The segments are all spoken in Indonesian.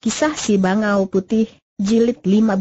Kisah Si Bangau Putih, Jilid 15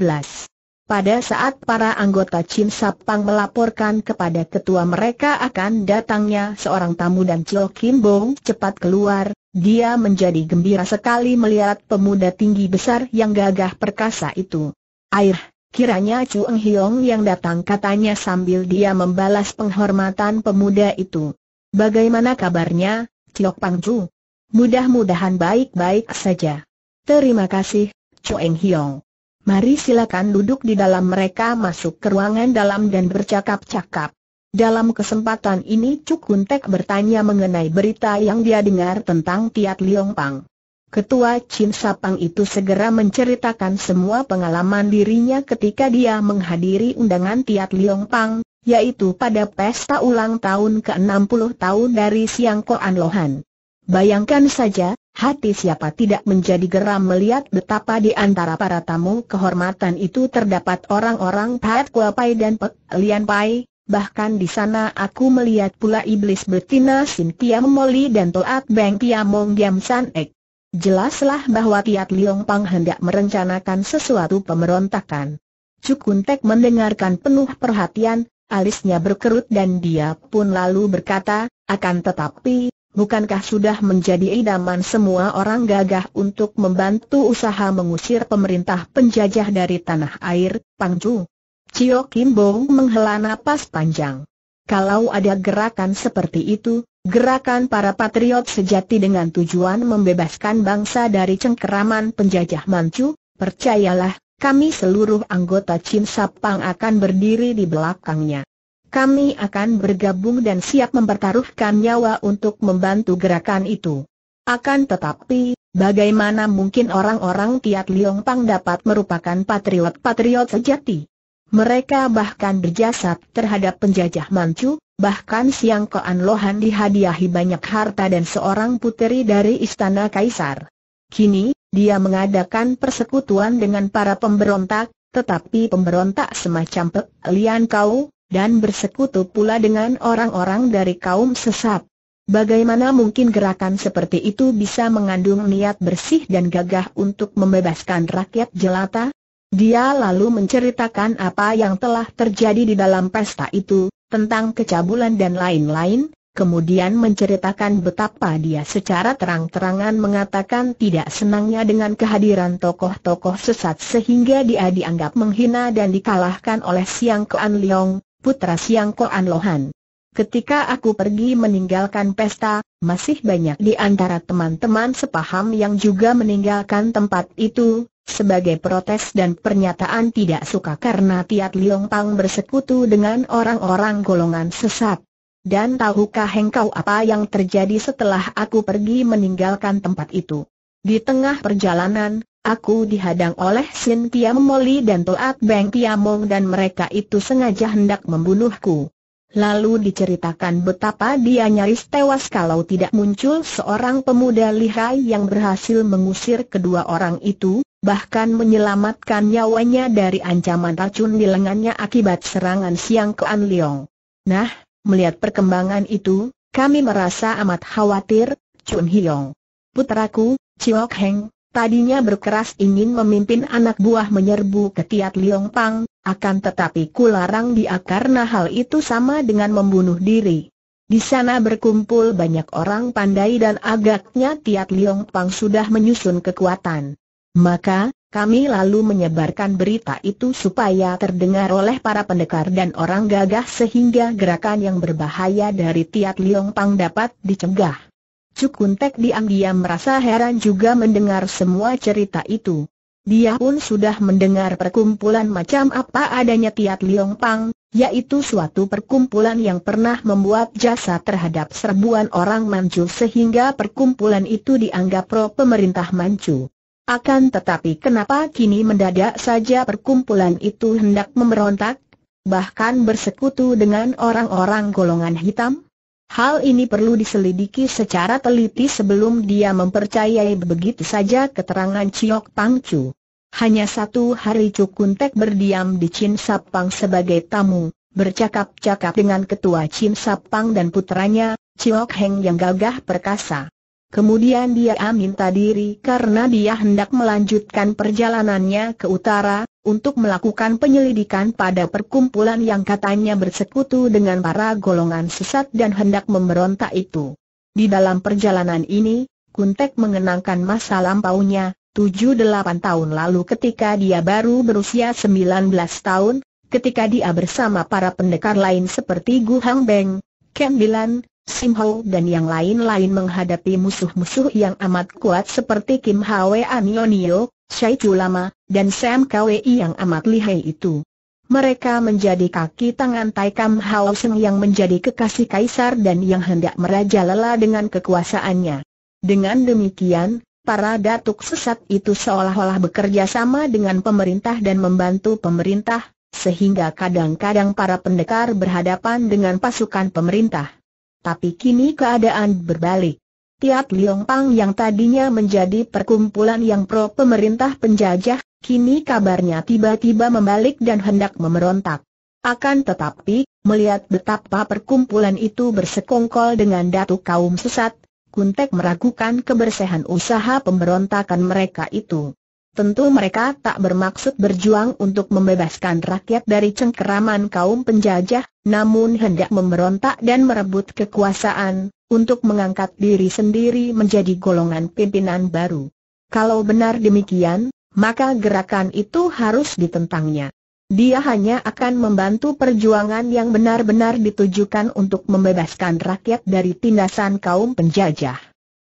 Pada saat para anggota Chin Sapang melaporkan kepada ketua mereka akan datangnya seorang tamu dan Chil Kim Bong cepat keluar, dia menjadi gembira sekali melihat pemuda tinggi besar yang gagah perkasa itu. Air, kiranya Chu Eng Hiong yang datang katanya sambil dia membalas penghormatan pemuda itu. Bagaimana kabarnya, Chiok Pang Chu? Mudah-mudahan baik-baik saja. Terima kasih, Eng Hiong. Mari silakan duduk di dalam mereka masuk ke ruangan dalam dan bercakap-cakap. Dalam kesempatan ini Cuk Kuntek bertanya mengenai berita yang dia dengar tentang Tiat Liong Pang. Ketua Chin Sapang itu segera menceritakan semua pengalaman dirinya ketika dia menghadiri undangan Tiat Liong Pang, yaitu pada pesta ulang tahun ke-60 tahun dari Siang Koan Lohan. Bayangkan saja, Hati siapa tidak menjadi geram melihat betapa di antara para tamu kehormatan itu terdapat orang-orang Pat Kua Pai dan Pek Lian Pai, bahkan di sana aku melihat pula iblis betina Sin Tiam Moli dan Toat Beng Tiamong Giam San Ek. Jelaslah bahwa Tiat Liong Pang hendak merencanakan sesuatu pemberontakan Cukun Tek mendengarkan penuh perhatian, alisnya berkerut dan dia pun lalu berkata, akan tetapi, Bukankah sudah menjadi idaman semua orang gagah untuk membantu usaha mengusir pemerintah penjajah dari tanah air, Pangju? Cio Kim Bong menghela napas panjang. Kalau ada gerakan seperti itu, gerakan para patriot sejati dengan tujuan membebaskan bangsa dari cengkeraman penjajah Manchu, percayalah, kami seluruh anggota Chin Sapang akan berdiri di belakangnya. Kami akan bergabung dan siap mempertaruhkan nyawa untuk membantu gerakan itu. Akan tetapi, bagaimana mungkin orang-orang Tiat Liong Pang dapat merupakan patriot-patriot sejati? Mereka bahkan berjasa terhadap penjajah Manchu, bahkan Siang Koan Lohan dihadiahi banyak harta dan seorang puteri dari Istana Kaisar. Kini, dia mengadakan persekutuan dengan para pemberontak, tetapi pemberontak semacam Pek Lian Kau, dan bersekutu pula dengan orang-orang dari kaum sesat. Bagaimana mungkin gerakan seperti itu bisa mengandung niat bersih dan gagah untuk membebaskan rakyat jelata? Dia lalu menceritakan apa yang telah terjadi di dalam pesta itu, tentang kecabulan dan lain-lain, kemudian menceritakan betapa dia secara terang-terangan mengatakan tidak senangnya dengan kehadiran tokoh-tokoh sesat sehingga dia dianggap menghina dan dikalahkan oleh Siang Kean Leong, putra Siang Koan Lohan. Ketika aku pergi meninggalkan pesta, masih banyak di antara teman-teman sepaham yang juga meninggalkan tempat itu, sebagai protes dan pernyataan tidak suka karena Tiat Liong Pang bersekutu dengan orang-orang golongan sesat. Dan tahukah engkau apa yang terjadi setelah aku pergi meninggalkan tempat itu? Di tengah perjalanan, Aku dihadang oleh Sin Moli dan Toat Beng Piamong dan mereka itu sengaja hendak membunuhku. Lalu diceritakan betapa dia nyaris tewas kalau tidak muncul seorang pemuda lihai yang berhasil mengusir kedua orang itu, bahkan menyelamatkan nyawanya dari ancaman racun di lengannya akibat serangan siang ke An Leong. Nah, melihat perkembangan itu, kami merasa amat khawatir, Chun Hiong. Putraku, Chiok Heng, Tadinya berkeras ingin memimpin anak buah menyerbu ke Tiat Liong Pang, akan tetapi kularang dia karena hal itu sama dengan membunuh diri. Di sana berkumpul banyak orang pandai dan agaknya Tiat Liong Pang sudah menyusun kekuatan. Maka, kami lalu menyebarkan berita itu supaya terdengar oleh para pendekar dan orang gagah sehingga gerakan yang berbahaya dari Tiat Liong Pang dapat dicegah. Cukuntek diam-diam merasa heran juga mendengar semua cerita itu. Dia pun sudah mendengar perkumpulan macam apa adanya Tiat Liong Pang, yaitu suatu perkumpulan yang pernah membuat jasa terhadap serbuan orang Manchu sehingga perkumpulan itu dianggap pro-pemerintah Manchu. Akan tetapi kenapa kini mendadak saja perkumpulan itu hendak memberontak, bahkan bersekutu dengan orang-orang golongan hitam? Hal ini perlu diselidiki secara teliti sebelum dia mempercayai begitu saja keterangan Ciok Pang Chu. Hanya satu hari Tek berdiam di Chin Sapang sebagai tamu, bercakap-cakap dengan ketua Chin Sapang dan putranya, Ciok Heng yang gagah perkasa. Kemudian dia minta diri karena dia hendak melanjutkan perjalanannya ke utara, untuk melakukan penyelidikan pada perkumpulan yang katanya bersekutu dengan para golongan sesat dan hendak memberontak itu. Di dalam perjalanan ini, Kuntek mengenangkan masa lampaunya, 7-8 tahun lalu ketika dia baru berusia 19 tahun, ketika dia bersama para pendekar lain seperti Gu Hang Beng, Ken Bilan, Sim Ho dan yang lain-lain menghadapi musuh-musuh yang amat kuat seperti Kim Hwe Anionio, Shai Chulama, dan Sam Kwi yang amat lihai itu. Mereka menjadi kaki tangan Tai Kam Hao Seng yang menjadi kekasih kaisar dan yang hendak merajalela dengan kekuasaannya. Dengan demikian, para datuk sesat itu seolah-olah bekerja sama dengan pemerintah dan membantu pemerintah, sehingga kadang-kadang para pendekar berhadapan dengan pasukan pemerintah tapi kini keadaan berbalik. Tiap Liong Pang yang tadinya menjadi perkumpulan yang pro pemerintah penjajah, kini kabarnya tiba-tiba membalik dan hendak memerontak. Akan tetapi, melihat betapa perkumpulan itu bersekongkol dengan datu kaum sesat, Kuntek meragukan kebersihan usaha pemberontakan mereka itu. Tentu mereka tak bermaksud berjuang untuk membebaskan rakyat dari cengkeraman kaum penjajah, namun hendak memberontak dan merebut kekuasaan, untuk mengangkat diri sendiri menjadi golongan pimpinan baru. Kalau benar demikian, maka gerakan itu harus ditentangnya. Dia hanya akan membantu perjuangan yang benar-benar ditujukan untuk membebaskan rakyat dari tindasan kaum penjajah.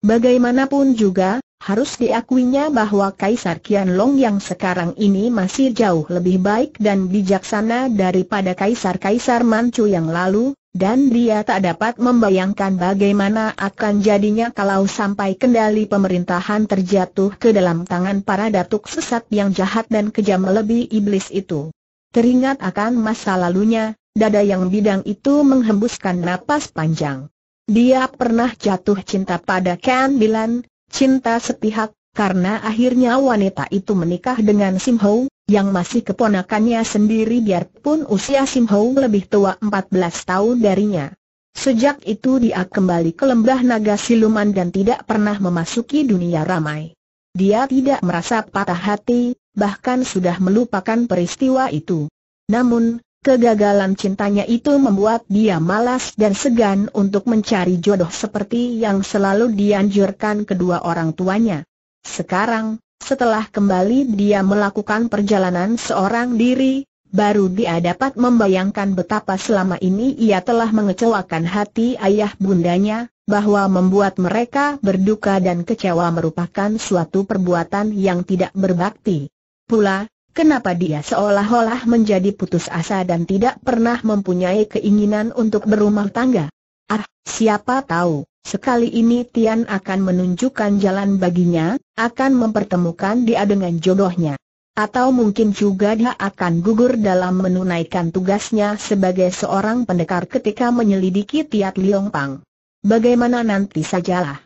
Bagaimanapun juga, harus diakuinya bahwa Kaisar Qianlong yang sekarang ini masih jauh lebih baik dan bijaksana daripada kaisar-kaisar Manchu yang lalu, dan dia tak dapat membayangkan bagaimana akan jadinya kalau sampai kendali pemerintahan terjatuh ke dalam tangan para datuk sesat yang jahat dan kejam lebih iblis itu. Teringat akan masa lalunya, dada yang bidang itu menghembuskan napas panjang. Dia pernah jatuh cinta pada Ken Bilan, cinta sepihak, karena akhirnya wanita itu menikah dengan Sim Ho, yang masih keponakannya sendiri biarpun usia Sim Ho lebih tua 14 tahun darinya. Sejak itu dia kembali ke lembah naga siluman dan tidak pernah memasuki dunia ramai. Dia tidak merasa patah hati, bahkan sudah melupakan peristiwa itu. Namun, Kegagalan cintanya itu membuat dia malas dan segan untuk mencari jodoh seperti yang selalu dianjurkan kedua orang tuanya. Sekarang, setelah kembali dia melakukan perjalanan seorang diri, baru dia dapat membayangkan betapa selama ini ia telah mengecewakan hati ayah bundanya, bahwa membuat mereka berduka dan kecewa merupakan suatu perbuatan yang tidak berbakti. Pula, Kenapa dia seolah-olah menjadi putus asa dan tidak pernah mempunyai keinginan untuk berumah tangga? Ah, siapa tahu, sekali ini Tian akan menunjukkan jalan baginya, akan mempertemukan dia dengan jodohnya. Atau mungkin juga dia akan gugur dalam menunaikan tugasnya sebagai seorang pendekar ketika menyelidiki Tiat Liong Pang. Bagaimana nanti sajalah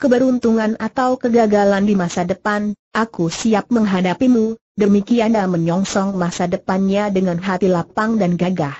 keberuntungan atau kegagalan di masa depan, aku siap menghadapimu, demikianlah menyongsong masa depannya dengan hati lapang dan gagah.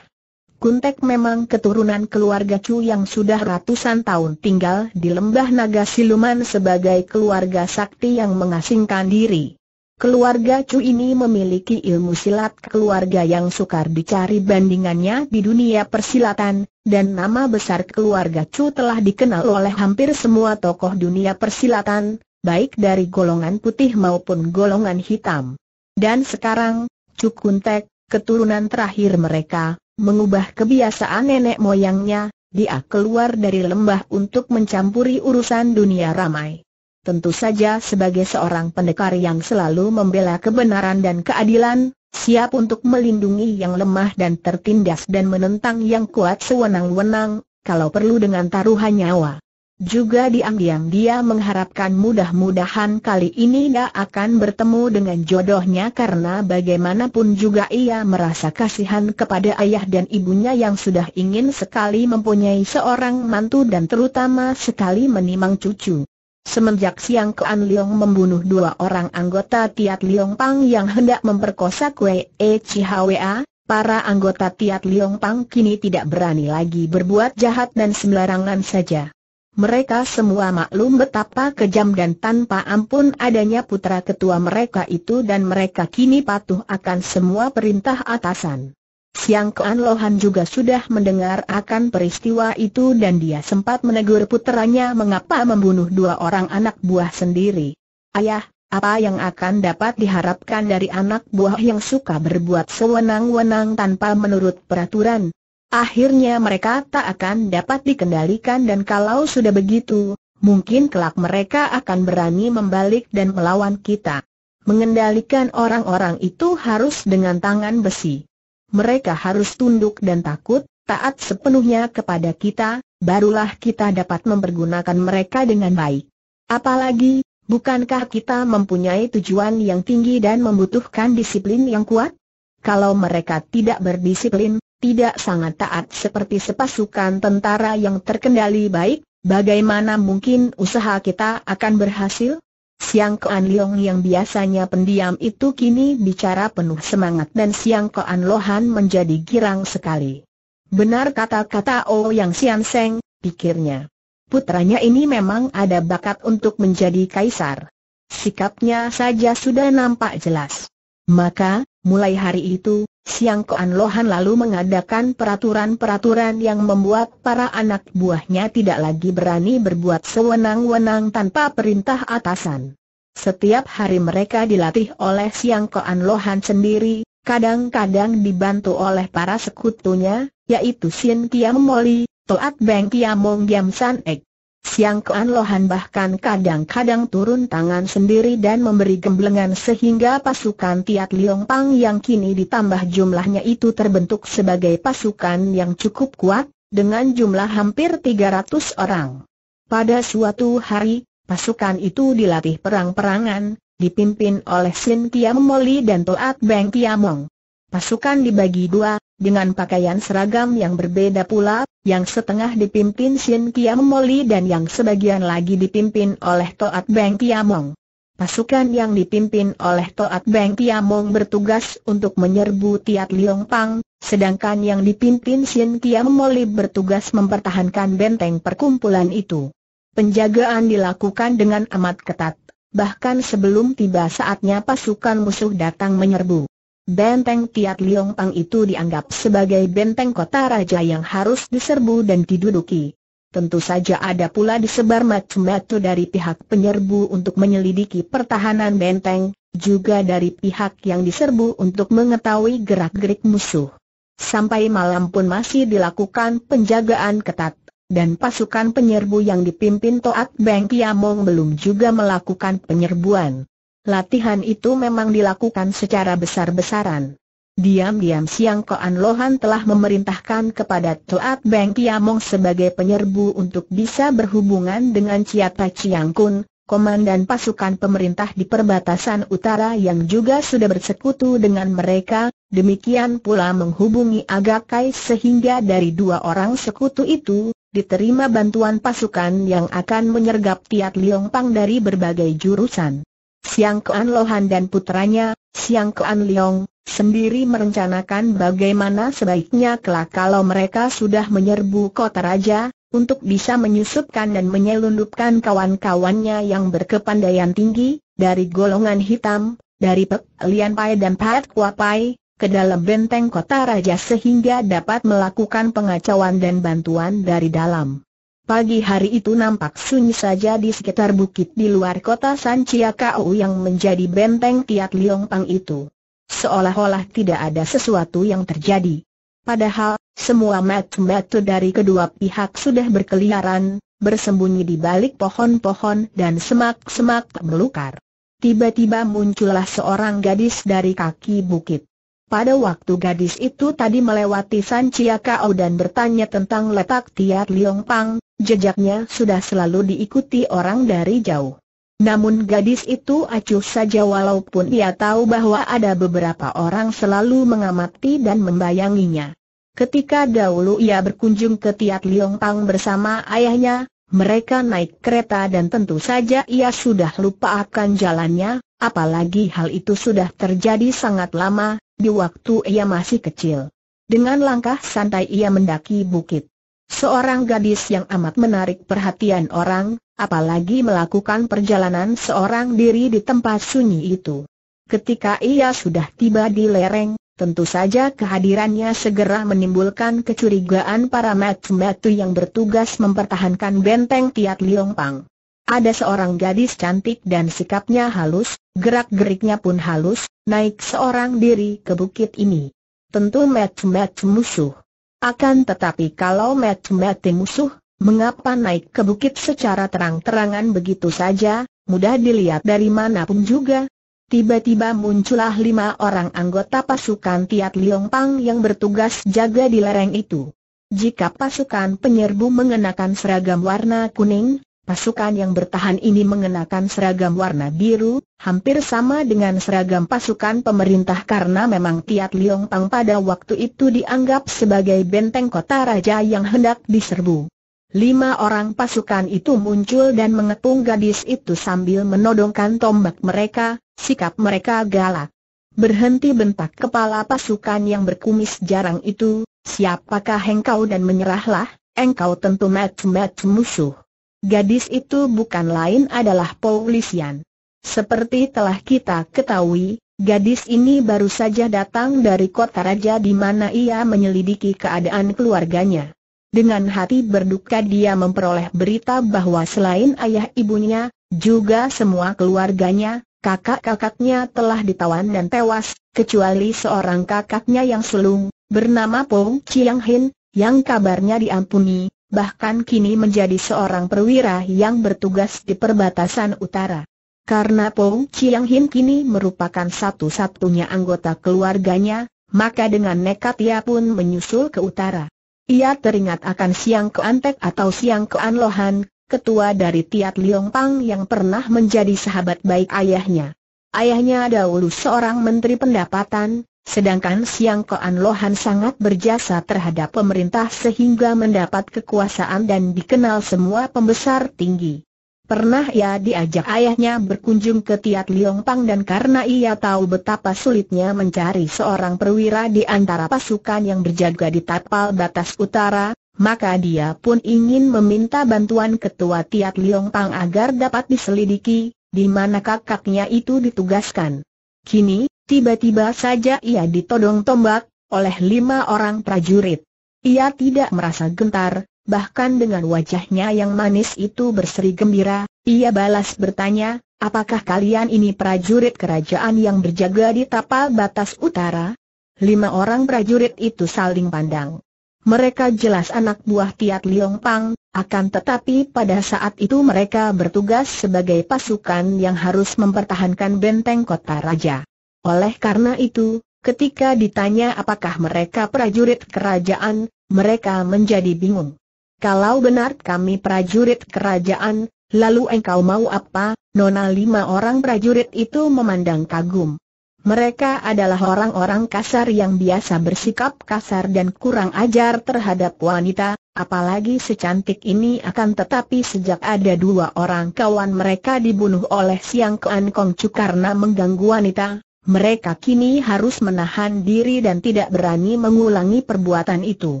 Kuntek memang keturunan keluarga Chu yang sudah ratusan tahun tinggal di lembah naga siluman sebagai keluarga sakti yang mengasingkan diri. Keluarga Chu ini memiliki ilmu silat keluarga yang sukar dicari bandingannya di dunia persilatan, dan nama besar keluarga Chu telah dikenal oleh hampir semua tokoh dunia persilatan, baik dari golongan putih maupun golongan hitam. Dan sekarang, Chu Kuntek, keturunan terakhir mereka, mengubah kebiasaan nenek moyangnya, dia keluar dari lembah untuk mencampuri urusan dunia ramai tentu saja sebagai seorang pendekar yang selalu membela kebenaran dan keadilan, siap untuk melindungi yang lemah dan tertindas dan menentang yang kuat sewenang-wenang, kalau perlu dengan taruhan nyawa. Juga diam-diam dia mengharapkan mudah-mudahan kali ini dia akan bertemu dengan jodohnya karena bagaimanapun juga ia merasa kasihan kepada ayah dan ibunya yang sudah ingin sekali mempunyai seorang mantu dan terutama sekali menimang cucu. Semenjak siang Kuan Leong membunuh dua orang anggota Tiat Leong Pang yang hendak memperkosa Kue E Chihwa, para anggota Tiat Leong Pang kini tidak berani lagi berbuat jahat dan sembarangan saja. Mereka semua maklum betapa kejam dan tanpa ampun adanya putra ketua mereka itu dan mereka kini patuh akan semua perintah atasan. Siang Kean Lohan juga sudah mendengar akan peristiwa itu dan dia sempat menegur puteranya mengapa membunuh dua orang anak buah sendiri. Ayah, apa yang akan dapat diharapkan dari anak buah yang suka berbuat sewenang-wenang tanpa menurut peraturan. Akhirnya mereka tak akan dapat dikendalikan dan kalau sudah begitu, mungkin kelak mereka akan berani membalik dan melawan kita. Mengendalikan orang-orang itu harus dengan tangan besi mereka harus tunduk dan takut, taat sepenuhnya kepada kita, barulah kita dapat mempergunakan mereka dengan baik. Apalagi, bukankah kita mempunyai tujuan yang tinggi dan membutuhkan disiplin yang kuat? Kalau mereka tidak berdisiplin, tidak sangat taat seperti sepasukan tentara yang terkendali baik, bagaimana mungkin usaha kita akan berhasil? Siang Koan Liong yang biasanya pendiam itu kini bicara penuh semangat dan Siang Koan Lohan menjadi girang sekali. Benar kata-kata O oh Yang Sian Seng, pikirnya. Putranya ini memang ada bakat untuk menjadi kaisar. Sikapnya saja sudah nampak jelas. Maka, mulai hari itu, Siang Koan Lohan lalu mengadakan peraturan-peraturan yang membuat para anak buahnya tidak lagi berani berbuat sewenang-wenang tanpa perintah atasan. Setiap hari mereka dilatih oleh Siang Koan Lohan sendiri, kadang-kadang dibantu oleh para sekutunya, yaitu Sin Kiam Moli, Toat Beng Kiamong Giam San Ek. Siang kean Lohan bahkan kadang-kadang turun tangan sendiri dan memberi gemblengan sehingga pasukan Tiat Liong Pang yang kini ditambah jumlahnya itu terbentuk sebagai pasukan yang cukup kuat, dengan jumlah hampir 300 orang. Pada suatu hari, pasukan itu dilatih perang-perangan, dipimpin oleh Sin Kiam Moli dan Toat Beng Tiamong. Pasukan dibagi dua, dengan pakaian seragam yang berbeda pula, yang setengah dipimpin Sin Kiam Moli dan yang sebagian lagi dipimpin oleh Toat Beng Kiamong. Pasukan yang dipimpin oleh Toat Beng Kiamong bertugas untuk menyerbu Tiat Liong Pang, sedangkan yang dipimpin Sin Kiam Moli bertugas mempertahankan benteng perkumpulan itu. Penjagaan dilakukan dengan amat ketat, bahkan sebelum tiba saatnya pasukan musuh datang menyerbu. Benteng Tiat Liong Pang itu dianggap sebagai benteng kota raja yang harus diserbu dan diduduki. Tentu saja ada pula disebar macam-macam dari pihak penyerbu untuk menyelidiki pertahanan benteng, juga dari pihak yang diserbu untuk mengetahui gerak-gerik musuh. Sampai malam pun masih dilakukan penjagaan ketat, dan pasukan penyerbu yang dipimpin Toat Beng Kiamong belum juga melakukan penyerbuan. Latihan itu memang dilakukan secara besar-besaran. Diam-diam Siang Koan Lohan telah memerintahkan kepada Toat Beng Kiamong sebagai penyerbu untuk bisa berhubungan dengan Ciata Chiang Kun, komandan pasukan pemerintah di perbatasan utara yang juga sudah bersekutu dengan mereka, demikian pula menghubungi Agakai sehingga dari dua orang sekutu itu, diterima bantuan pasukan yang akan menyergap Tiat Liong Pang dari berbagai jurusan. Siang Kean Lohan dan putranya, Siang Kean Leong, sendiri merencanakan bagaimana sebaiknya kelak kalau mereka sudah menyerbu kota raja, untuk bisa menyusupkan dan menyelundupkan kawan-kawannya yang berkepandaian tinggi, dari golongan hitam, dari Pek Lian Pai dan Pat Kua Pai, ke dalam benteng kota raja sehingga dapat melakukan pengacauan dan bantuan dari dalam. Pagi hari itu nampak sunyi saja di sekitar bukit di luar kota San yang menjadi benteng Tiat Liong Pang itu. Seolah-olah tidak ada sesuatu yang terjadi. Padahal, semua mat mata dari kedua pihak sudah berkeliaran, bersembunyi di balik pohon-pohon dan semak-semak melukar. Tiba-tiba muncullah seorang gadis dari kaki bukit. Pada waktu gadis itu tadi melewati San dan bertanya tentang letak Tiat Liong Pang, Jejaknya sudah selalu diikuti orang dari jauh. Namun gadis itu acuh saja walaupun ia tahu bahwa ada beberapa orang selalu mengamati dan membayanginya. Ketika dahulu ia berkunjung ke Tiat Liong Pang bersama ayahnya, mereka naik kereta dan tentu saja ia sudah lupa akan jalannya, apalagi hal itu sudah terjadi sangat lama, di waktu ia masih kecil. Dengan langkah santai ia mendaki bukit. Seorang gadis yang amat menarik perhatian orang, apalagi melakukan perjalanan seorang diri di tempat sunyi itu. Ketika ia sudah tiba di lereng, tentu saja kehadirannya segera menimbulkan kecurigaan para matu-matu yang bertugas mempertahankan benteng Tiat Pang. Ada seorang gadis cantik dan sikapnya halus, gerak-geriknya pun halus, naik seorang diri ke bukit ini. Tentu match-match musuh. Akan tetapi kalau mati-mati musuh, mengapa naik ke bukit secara terang-terangan begitu saja, mudah dilihat dari manapun juga? Tiba-tiba muncullah lima orang anggota pasukan Tiat Liong Pang yang bertugas jaga di lereng itu. Jika pasukan penyerbu mengenakan seragam warna kuning, Pasukan yang bertahan ini mengenakan seragam warna biru, hampir sama dengan seragam pasukan pemerintah karena memang Tiat Liong Pang pada waktu itu dianggap sebagai benteng kota raja yang hendak diserbu. Lima orang pasukan itu muncul dan mengepung gadis itu sambil menodongkan tombak mereka, sikap mereka galak. Berhenti bentak kepala pasukan yang berkumis jarang itu, siapakah engkau dan menyerahlah, engkau tentu match-match musuh. Gadis itu bukan lain adalah Paulisian. Seperti telah kita ketahui, gadis ini baru saja datang dari kota raja di mana ia menyelidiki keadaan keluarganya. Dengan hati berduka dia memperoleh berita bahwa selain ayah ibunya, juga semua keluarganya, kakak-kakaknya telah ditawan dan tewas, kecuali seorang kakaknya yang sulung, bernama Pong Chiang Hin, yang kabarnya diampuni, bahkan kini menjadi seorang perwira yang bertugas di perbatasan utara. Karena Pou Chiang Hin kini merupakan satu-satunya anggota keluarganya, maka dengan nekat ia pun menyusul ke utara. Ia teringat akan Siang Keantek atau Siang Keanlohan, ketua dari Tiat Liong Pang yang pernah menjadi sahabat baik ayahnya. Ayahnya dahulu seorang menteri pendapatan, Sedangkan Siang Koan Lohan sangat berjasa terhadap pemerintah sehingga mendapat kekuasaan dan dikenal semua pembesar tinggi. Pernah ia diajak ayahnya berkunjung ke Tiat liong pang dan karena ia tahu betapa sulitnya mencari seorang perwira di antara pasukan yang berjaga di tapal batas utara, maka dia pun ingin meminta bantuan ketua Tiat liong pang agar dapat diselidiki, di mana kakaknya itu ditugaskan. Kini, Tiba-tiba saja ia ditodong tombak oleh lima orang prajurit. Ia tidak merasa gentar, bahkan dengan wajahnya yang manis itu berseri gembira, ia balas bertanya, apakah kalian ini prajurit kerajaan yang berjaga di tapal batas utara? Lima orang prajurit itu saling pandang. Mereka jelas anak buah Tiat Liong Pang, akan tetapi pada saat itu mereka bertugas sebagai pasukan yang harus mempertahankan benteng kota raja. Oleh karena itu, ketika ditanya apakah mereka prajurit kerajaan, mereka menjadi bingung. Kalau benar kami prajurit kerajaan, lalu engkau mau apa? Nona lima orang prajurit itu memandang kagum. Mereka adalah orang-orang kasar yang biasa bersikap kasar dan kurang ajar terhadap wanita, apalagi secantik ini akan tetapi sejak ada dua orang kawan mereka dibunuh oleh Siang Kuan Kongcu karena mengganggu wanita, mereka kini harus menahan diri dan tidak berani mengulangi perbuatan itu.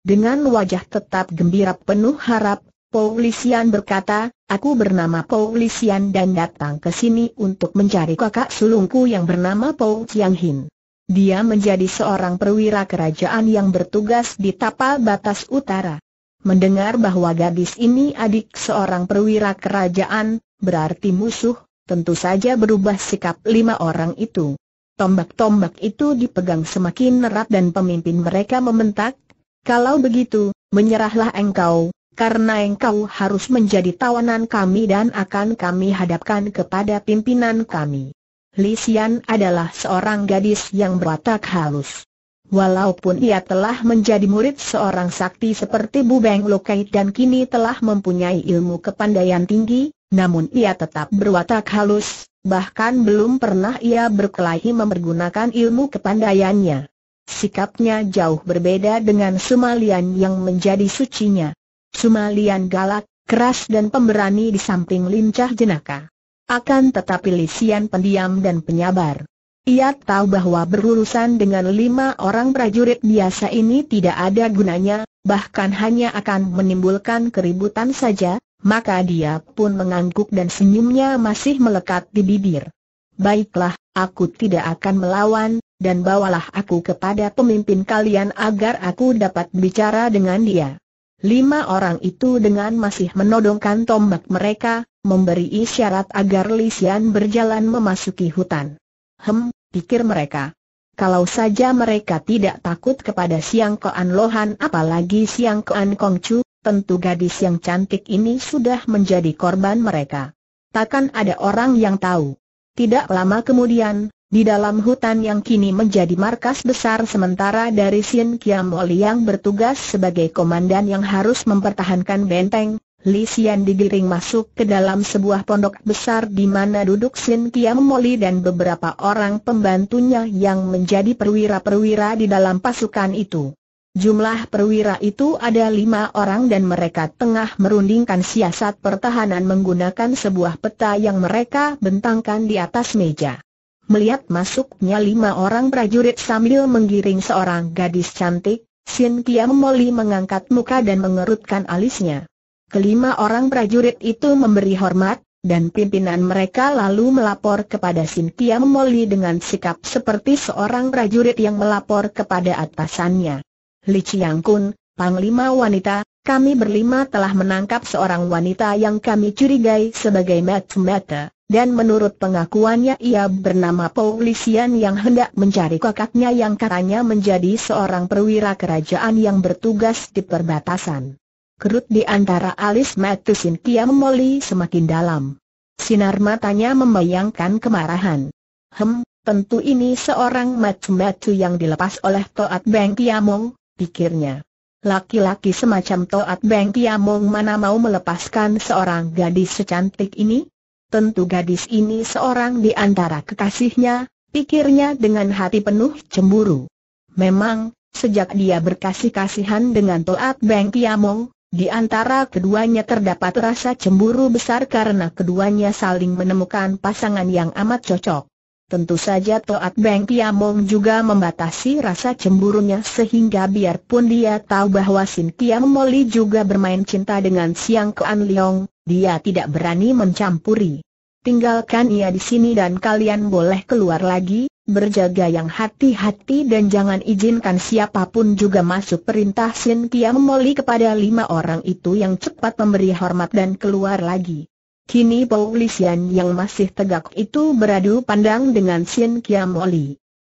Dengan wajah tetap gembira penuh harap, Paulisian berkata, aku bernama Paulisian dan datang ke sini untuk mencari kakak sulungku yang bernama Paul Chiang Hin. Dia menjadi seorang perwira kerajaan yang bertugas di Tapal Batas Utara. Mendengar bahwa gadis ini adik seorang perwira kerajaan, berarti musuh, tentu saja berubah sikap lima orang itu. Tombak-tombak itu dipegang semakin erat dan pemimpin mereka membentak, kalau begitu, menyerahlah engkau, karena engkau harus menjadi tawanan kami dan akan kami hadapkan kepada pimpinan kami. Li Xian adalah seorang gadis yang berwatak halus. Walaupun ia telah menjadi murid seorang sakti seperti Bu Beng Lokai dan kini telah mempunyai ilmu kepandaian tinggi, namun ia tetap berwatak halus, bahkan belum pernah ia berkelahi mempergunakan ilmu kepandaiannya. Sikapnya jauh berbeda dengan Sumalian yang menjadi sucinya. Sumalian galak, keras dan pemberani di samping lincah jenaka. Akan tetapi Lisian pendiam dan penyabar. Ia tahu bahwa berurusan dengan lima orang prajurit biasa ini tidak ada gunanya, bahkan hanya akan menimbulkan keributan saja, maka dia pun mengangguk dan senyumnya masih melekat di bibir. Baiklah, aku tidak akan melawan, dan bawalah aku kepada pemimpin kalian agar aku dapat bicara dengan dia. Lima orang itu dengan masih menodongkan tombak mereka, memberi isyarat agar Lisian berjalan memasuki hutan. Hem, pikir mereka. Kalau saja mereka tidak takut kepada Siang Koan Lohan apalagi Siang Koan Kongcu, tentu gadis yang cantik ini sudah menjadi korban mereka. Takkan ada orang yang tahu. Tidak lama kemudian, di dalam hutan yang kini menjadi markas besar sementara dari Sin Kiam Oli yang bertugas sebagai komandan yang harus mempertahankan benteng, Li Xian digiring masuk ke dalam sebuah pondok besar di mana duduk Sin Kiam Moli dan beberapa orang pembantunya yang menjadi perwira-perwira di dalam pasukan itu. Jumlah perwira itu ada lima orang dan mereka tengah merundingkan siasat pertahanan menggunakan sebuah peta yang mereka bentangkan di atas meja. Melihat masuknya lima orang prajurit sambil menggiring seorang gadis cantik, Sin Kiam Moli mengangkat muka dan mengerutkan alisnya. Kelima orang prajurit itu memberi hormat, dan pimpinan mereka lalu melapor kepada Kiam Moli dengan sikap seperti seorang prajurit yang melapor kepada atasannya. Li Chiang Kun, Panglima Wanita, kami berlima telah menangkap seorang wanita yang kami curigai sebagai Mat Mata, dan menurut pengakuannya ia bernama Paulisian yang hendak mencari kakaknya yang katanya menjadi seorang perwira kerajaan yang bertugas di perbatasan. Kerut di antara alis Matusin Kiam Moli semakin dalam. Sinar matanya membayangkan kemarahan. Hem, tentu ini seorang matu yang dilepas oleh Toat Beng Tiamong pikirnya. Laki-laki semacam Toat Beng Tiamong mana mau melepaskan seorang gadis secantik ini? Tentu gadis ini seorang di antara kekasihnya, pikirnya dengan hati penuh cemburu. Memang, sejak dia berkasih-kasihan dengan Toat Beng Tiamong, di antara keduanya terdapat rasa cemburu besar karena keduanya saling menemukan pasangan yang amat cocok. Tentu saja Toat Beng Piamong juga membatasi rasa cemburunya sehingga biarpun dia tahu bahwa Sin Tiam Moli juga bermain cinta dengan Siang Kuan Leong, dia tidak berani mencampuri. Tinggalkan ia di sini dan kalian boleh keluar lagi, berjaga yang hati-hati dan jangan izinkan siapapun juga masuk perintah Sin Tiam Moli kepada lima orang itu yang cepat memberi hormat dan keluar lagi. Kini Paulisian yang masih tegak itu beradu pandang dengan Xin Kiam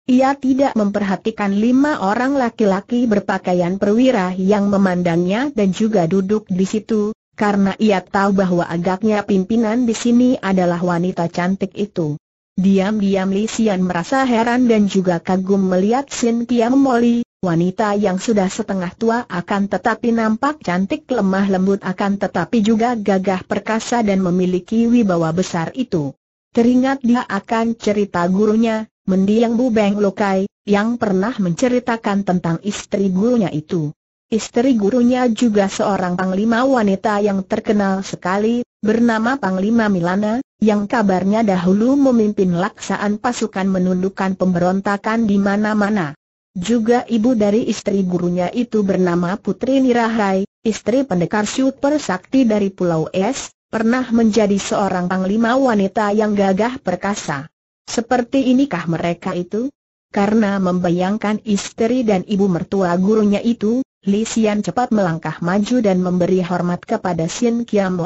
Ia tidak memperhatikan lima orang laki-laki berpakaian perwira yang memandangnya dan juga duduk di situ, karena ia tahu bahwa agaknya pimpinan di sini adalah wanita cantik itu. Diam-diam Lisian merasa heran dan juga kagum melihat Xin Kiam Moli, wanita yang sudah setengah tua akan tetapi nampak cantik lemah lembut akan tetapi juga gagah perkasa dan memiliki wibawa besar itu. Teringat dia akan cerita gurunya, mendiang Bu Beng Lokai, yang pernah menceritakan tentang istri gurunya itu. Istri gurunya juga seorang panglima wanita yang terkenal sekali, bernama Panglima Milana, yang kabarnya dahulu memimpin laksaan pasukan menundukkan pemberontakan di mana-mana. Juga ibu dari istri gurunya itu bernama Putri Nirahai, istri pendekar super sakti dari Pulau Es, pernah menjadi seorang panglima wanita yang gagah perkasa. Seperti inikah mereka itu? Karena membayangkan istri dan ibu mertua gurunya itu, Li Xian cepat melangkah maju dan memberi hormat kepada Xin Kiam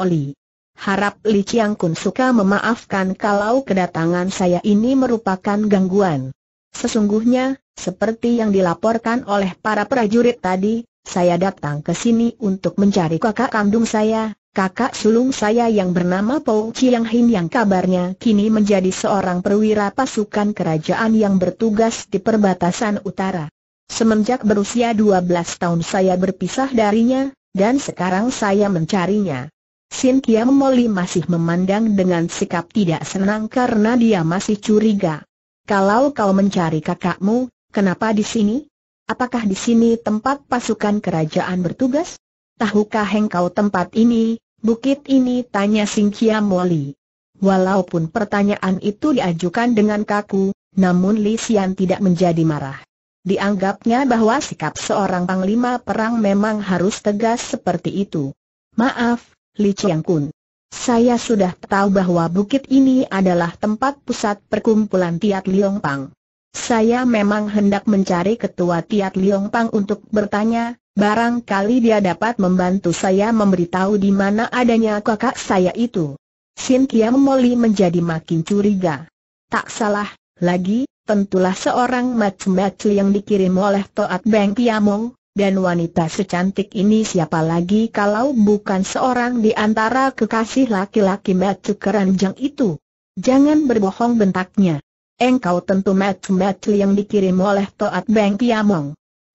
Harap Li Chiang Kun suka memaafkan kalau kedatangan saya ini merupakan gangguan. Sesungguhnya, seperti yang dilaporkan oleh para prajurit tadi, saya datang ke sini untuk mencari kakak kandung saya, kakak sulung saya yang bernama Pou Chiang Hin yang kabarnya kini menjadi seorang perwira pasukan kerajaan yang bertugas di perbatasan utara. Semenjak berusia 12 tahun saya berpisah darinya, dan sekarang saya mencarinya. Sin Kiam Moli masih memandang dengan sikap tidak senang karena dia masih curiga kalau kau mencari kakakmu, kenapa di sini? Apakah di sini tempat pasukan kerajaan bertugas? Tahukah engkau tempat ini, bukit ini? Tanya Singkia Moli. Walaupun pertanyaan itu diajukan dengan kaku, namun Li Xian tidak menjadi marah. Dianggapnya bahwa sikap seorang panglima perang memang harus tegas seperti itu. Maaf, Li Chiang Kun. Saya sudah tahu bahwa bukit ini adalah tempat pusat perkumpulan Tiat Liong Pang. Saya memang hendak mencari ketua Tiat Liong Pang untuk bertanya, barangkali dia dapat membantu saya memberitahu di mana adanya kakak saya itu. Sin Kiam Moli menjadi makin curiga. Tak salah, lagi, tentulah seorang macem-macem yang dikirim oleh Toat Beng Kiamong, dan wanita secantik ini siapa lagi kalau bukan seorang di antara kekasih laki-laki Matthew Keranjang itu. Jangan berbohong bentaknya. Engkau tentu Matthew Matthew yang dikirim oleh Toat Beng Kiamong.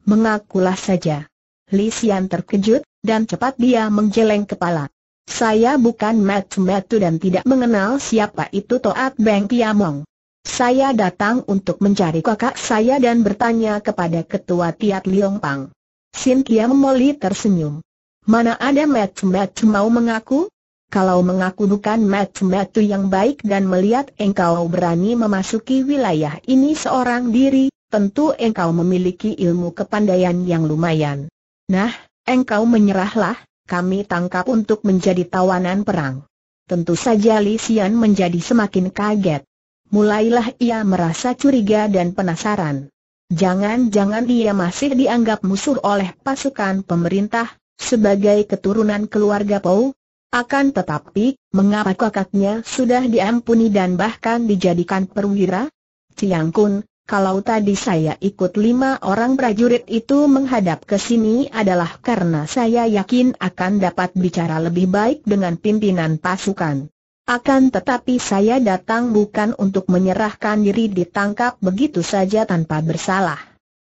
Mengakulah saja. Li Xian terkejut, dan cepat dia menggeleng kepala. Saya bukan Matthew Matthew dan tidak mengenal siapa itu Toat Beng Kiamong. Saya datang untuk mencari kakak saya dan bertanya kepada ketua Tiat Liong Pang. Sin Kiam Moli tersenyum. Mana ada Matu Matu mau mengaku? Kalau mengaku bukan Matu Matu yang baik dan melihat engkau berani memasuki wilayah ini seorang diri, tentu engkau memiliki ilmu kepandaian yang lumayan. Nah, engkau menyerahlah, kami tangkap untuk menjadi tawanan perang. Tentu saja Li Xian menjadi semakin kaget. Mulailah ia merasa curiga dan penasaran. Jangan-jangan dia masih dianggap musuh oleh pasukan pemerintah, sebagai keturunan keluarga Pau? Akan tetapi, mengapa kakaknya sudah diampuni dan bahkan dijadikan perwira? Ciang Kun, kalau tadi saya ikut lima orang prajurit itu menghadap ke sini adalah karena saya yakin akan dapat bicara lebih baik dengan pimpinan pasukan. Akan tetapi saya datang bukan untuk menyerahkan diri ditangkap begitu saja tanpa bersalah.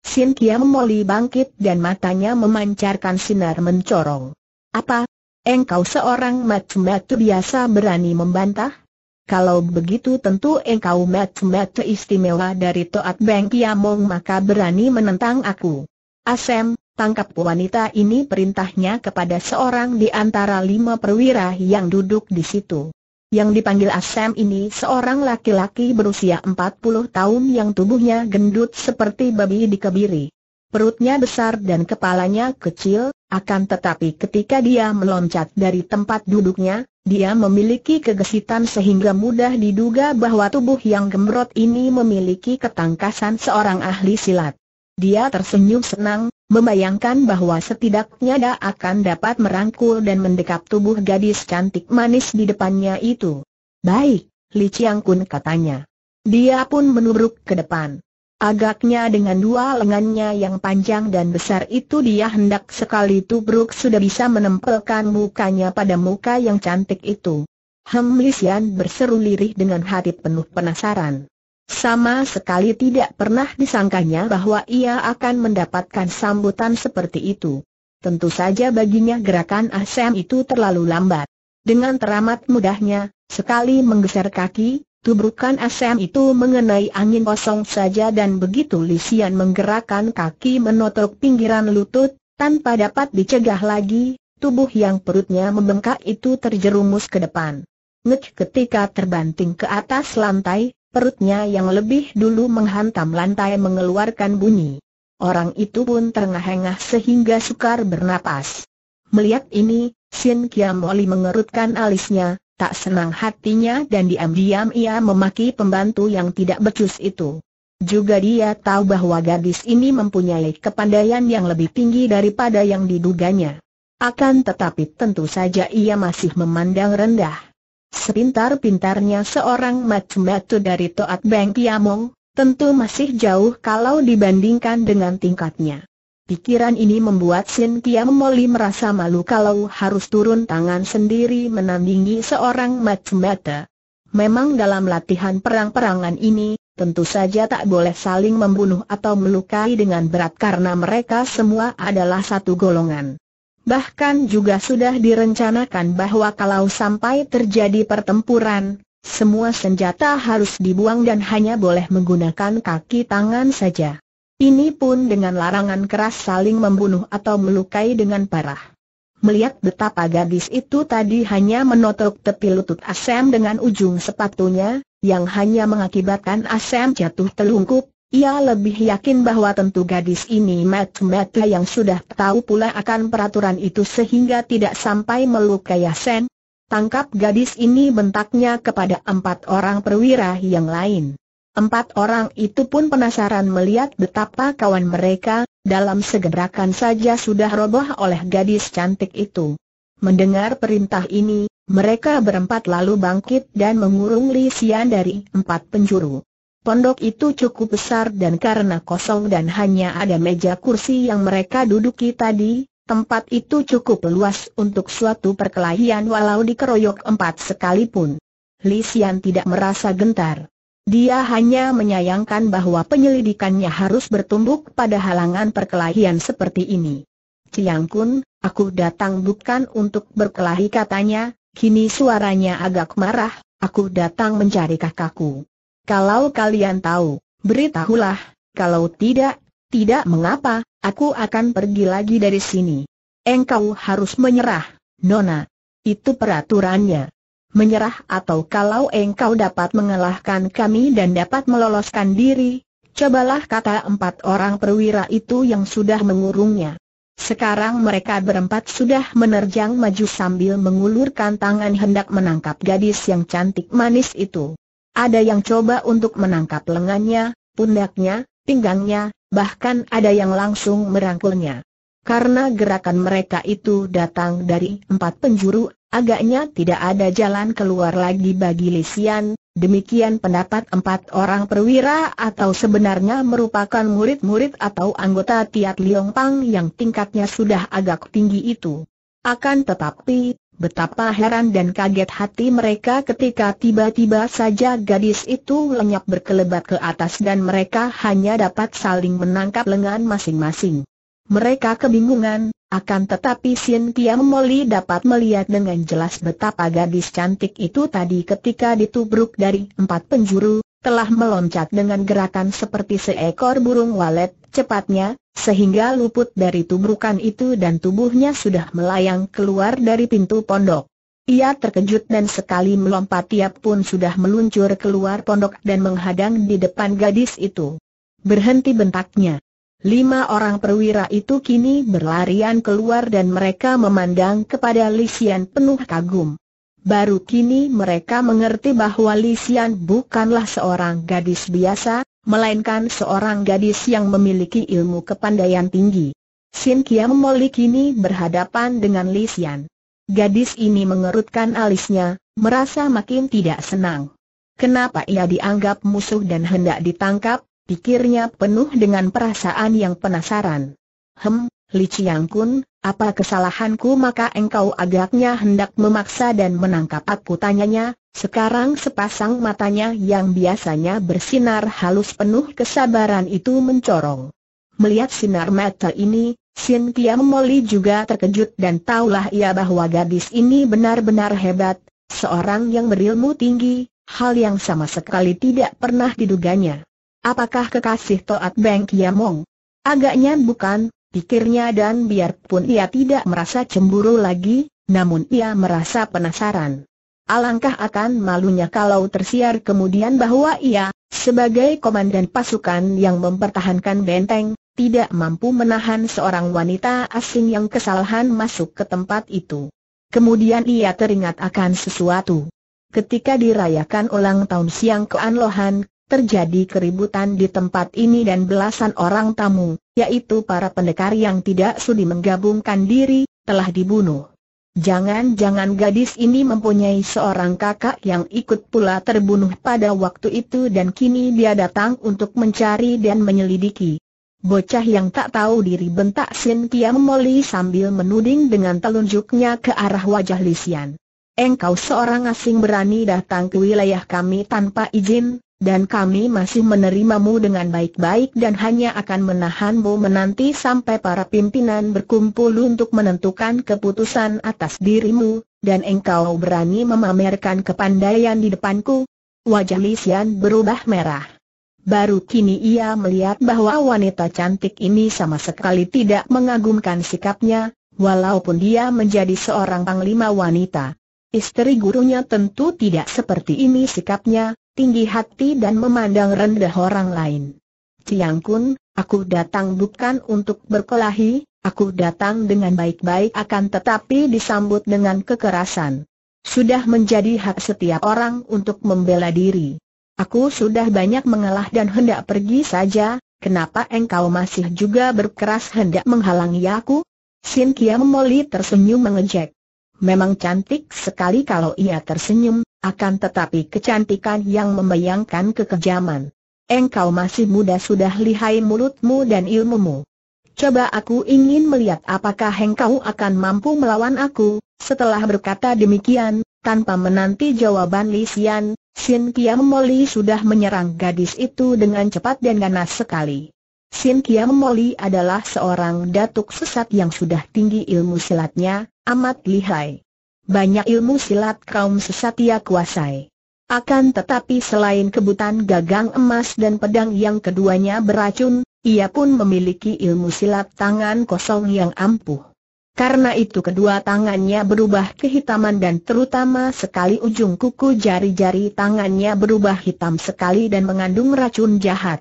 Sin Kiam Moli bangkit dan matanya memancarkan sinar mencorong. Apa? Engkau seorang matematu biasa berani membantah? Kalau begitu tentu engkau matematu istimewa dari Toat Beng Kiamong maka berani menentang aku. Asem, tangkap wanita ini perintahnya kepada seorang di antara lima perwira yang duduk di situ. Yang dipanggil Asem ini seorang laki-laki berusia 40 tahun yang tubuhnya gendut seperti babi dikebiri. Perutnya besar dan kepalanya kecil, akan tetapi ketika dia meloncat dari tempat duduknya, dia memiliki kegesitan sehingga mudah diduga bahwa tubuh yang gemrot ini memiliki ketangkasan seorang ahli silat. Dia tersenyum senang, membayangkan bahwa setidaknya dia akan dapat merangkul dan mendekap tubuh gadis cantik manis di depannya itu. Baik, Li Chiang Kun katanya. Dia pun menurut ke depan. Agaknya dengan dua lengannya yang panjang dan besar itu dia hendak sekali tubruk sudah bisa menempelkan mukanya pada muka yang cantik itu. Hem Li Xian berseru lirih dengan hati penuh penasaran. Sama sekali tidak pernah disangkanya bahwa ia akan mendapatkan sambutan seperti itu. Tentu saja baginya gerakan Asem itu terlalu lambat. Dengan teramat mudahnya, sekali menggeser kaki, tubrukan Asem itu mengenai angin kosong saja dan begitu Lisian menggerakkan kaki menotok pinggiran lutut, tanpa dapat dicegah lagi, tubuh yang perutnya membengkak itu terjerumus ke depan. Ngek ketika terbanting ke atas lantai, perutnya yang lebih dulu menghantam lantai mengeluarkan bunyi. Orang itu pun terengah-engah sehingga sukar bernapas. Melihat ini, Sin Kiamoli mengerutkan alisnya, tak senang hatinya dan diam-diam ia memaki pembantu yang tidak becus itu. Juga dia tahu bahwa gadis ini mempunyai kepandaian yang lebih tinggi daripada yang diduganya. Akan tetapi tentu saja ia masih memandang rendah. Sepintar-pintarnya seorang itu dari Toat Bank Piamong, tentu masih jauh kalau dibandingkan dengan tingkatnya. Pikiran ini membuat Sin Moli merasa malu kalau harus turun tangan sendiri menandingi seorang Matsumoto. Memang dalam latihan perang-perangan ini, tentu saja tak boleh saling membunuh atau melukai dengan berat karena mereka semua adalah satu golongan. Bahkan juga sudah direncanakan bahwa kalau sampai terjadi pertempuran, semua senjata harus dibuang dan hanya boleh menggunakan kaki tangan saja. Ini pun dengan larangan keras saling membunuh atau melukai dengan parah. Melihat betapa gadis itu tadi hanya menotok tepi lutut Asem dengan ujung sepatunya, yang hanya mengakibatkan Asem jatuh telungkup, ia lebih yakin bahwa tentu gadis ini mat mata yang sudah tahu pula akan peraturan itu sehingga tidak sampai melukai Sen. Tangkap gadis ini bentaknya kepada empat orang perwira yang lain. Empat orang itu pun penasaran melihat betapa kawan mereka, dalam segerakan saja sudah roboh oleh gadis cantik itu. Mendengar perintah ini, mereka berempat lalu bangkit dan mengurung Li Xian dari empat penjuru. Pondok itu cukup besar dan karena kosong dan hanya ada meja kursi yang mereka duduki tadi, tempat itu cukup luas untuk suatu perkelahian walau dikeroyok empat sekalipun. Li Xian tidak merasa gentar. Dia hanya menyayangkan bahwa penyelidikannya harus bertumbuk pada halangan perkelahian seperti ini. Ciang Kun, aku datang bukan untuk berkelahi katanya, kini suaranya agak marah, aku datang mencari kakakku. Kalau kalian tahu, beritahulah, kalau tidak, tidak mengapa, aku akan pergi lagi dari sini. Engkau harus menyerah, Nona. Itu peraturannya. Menyerah atau kalau engkau dapat mengalahkan kami dan dapat meloloskan diri, cobalah kata empat orang perwira itu yang sudah mengurungnya. Sekarang mereka berempat sudah menerjang maju sambil mengulurkan tangan hendak menangkap gadis yang cantik manis itu. Ada yang coba untuk menangkap lengannya, pundaknya, pinggangnya, bahkan ada yang langsung merangkulnya. Karena gerakan mereka itu datang dari empat penjuru, agaknya tidak ada jalan keluar lagi bagi Lisian, demikian pendapat empat orang perwira atau sebenarnya merupakan murid-murid atau anggota Tiat Liong Pang yang tingkatnya sudah agak tinggi itu. Akan tetapi, Betapa heran dan kaget hati mereka ketika tiba-tiba saja gadis itu lenyap berkelebat ke atas dan mereka hanya dapat saling menangkap lengan masing-masing. Mereka kebingungan, akan tetapi Cynthia Moli dapat melihat dengan jelas betapa gadis cantik itu tadi ketika ditubruk dari empat penjuru, telah meloncat dengan gerakan seperti seekor burung walet, cepatnya, sehingga luput dari tubrukan itu dan tubuhnya sudah melayang keluar dari pintu pondok. Ia terkejut dan sekali melompat ia pun sudah meluncur keluar pondok dan menghadang di depan gadis itu. Berhenti bentaknya. Lima orang perwira itu kini berlarian keluar dan mereka memandang kepada Lisian penuh kagum. Baru kini mereka mengerti bahwa Lisian bukanlah seorang gadis biasa, melainkan seorang gadis yang memiliki ilmu kepandaian tinggi. Sin Kiam Moli kini berhadapan dengan Li Xian. Gadis ini mengerutkan alisnya, merasa makin tidak senang. Kenapa ia dianggap musuh dan hendak ditangkap, pikirnya penuh dengan perasaan yang penasaran. Hem, Li Chiang Kun, apa kesalahanku maka engkau agaknya hendak memaksa dan menangkap aku tanyanya, sekarang sepasang matanya yang biasanya bersinar halus penuh kesabaran itu mencorong. Melihat sinar mata ini, Sin Tiam Moli juga terkejut dan taulah ia bahwa gadis ini benar-benar hebat, seorang yang berilmu tinggi, hal yang sama sekali tidak pernah diduganya. Apakah kekasih Toat Beng Kiamong? Agaknya bukan, pikirnya dan biarpun ia tidak merasa cemburu lagi, namun ia merasa penasaran. Alangkah akan malunya kalau tersiar kemudian bahwa ia, sebagai komandan pasukan yang mempertahankan benteng, tidak mampu menahan seorang wanita asing yang kesalahan masuk ke tempat itu. Kemudian ia teringat akan sesuatu. Ketika dirayakan ulang tahun siang keanlohan, terjadi keributan di tempat ini dan belasan orang tamu, yaitu para pendekar yang tidak sudi menggabungkan diri, telah dibunuh. Jangan-jangan gadis ini mempunyai seorang kakak yang ikut pula terbunuh pada waktu itu dan kini dia datang untuk mencari dan menyelidiki. Bocah yang tak tahu diri bentak Sin Kiam Moli sambil menuding dengan telunjuknya ke arah wajah Lisian. Engkau seorang asing berani datang ke wilayah kami tanpa izin, dan kami masih menerimamu dengan baik-baik dan hanya akan menahanmu menanti sampai para pimpinan berkumpul untuk menentukan keputusan atas dirimu, dan engkau berani memamerkan kepandaian di depanku. Wajah Lisian berubah merah. Baru kini ia melihat bahwa wanita cantik ini sama sekali tidak mengagumkan sikapnya, walaupun dia menjadi seorang panglima wanita. Istri gurunya tentu tidak seperti ini sikapnya, tinggi hati dan memandang rendah orang lain. Ciang Kun, aku datang bukan untuk berkelahi, aku datang dengan baik-baik akan tetapi disambut dengan kekerasan. Sudah menjadi hak setiap orang untuk membela diri. Aku sudah banyak mengalah dan hendak pergi saja, kenapa engkau masih juga berkeras hendak menghalangi aku? Sin Kiam Moli tersenyum mengejek. Memang cantik sekali kalau ia tersenyum, akan tetapi kecantikan yang membayangkan kekejaman. Engkau masih muda sudah lihai mulutmu dan ilmumu. Coba aku ingin melihat apakah engkau akan mampu melawan aku, setelah berkata demikian, tanpa menanti jawaban Li Xian, Sin Kiam Moli sudah menyerang gadis itu dengan cepat dan ganas sekali. Xin Kiam Moli adalah seorang datuk sesat yang sudah tinggi ilmu silatnya, amat lihai banyak ilmu silat kaum sesat ia kuasai. Akan tetapi selain kebutan gagang emas dan pedang yang keduanya beracun, ia pun memiliki ilmu silat tangan kosong yang ampuh. Karena itu kedua tangannya berubah kehitaman dan terutama sekali ujung kuku jari-jari tangannya berubah hitam sekali dan mengandung racun jahat.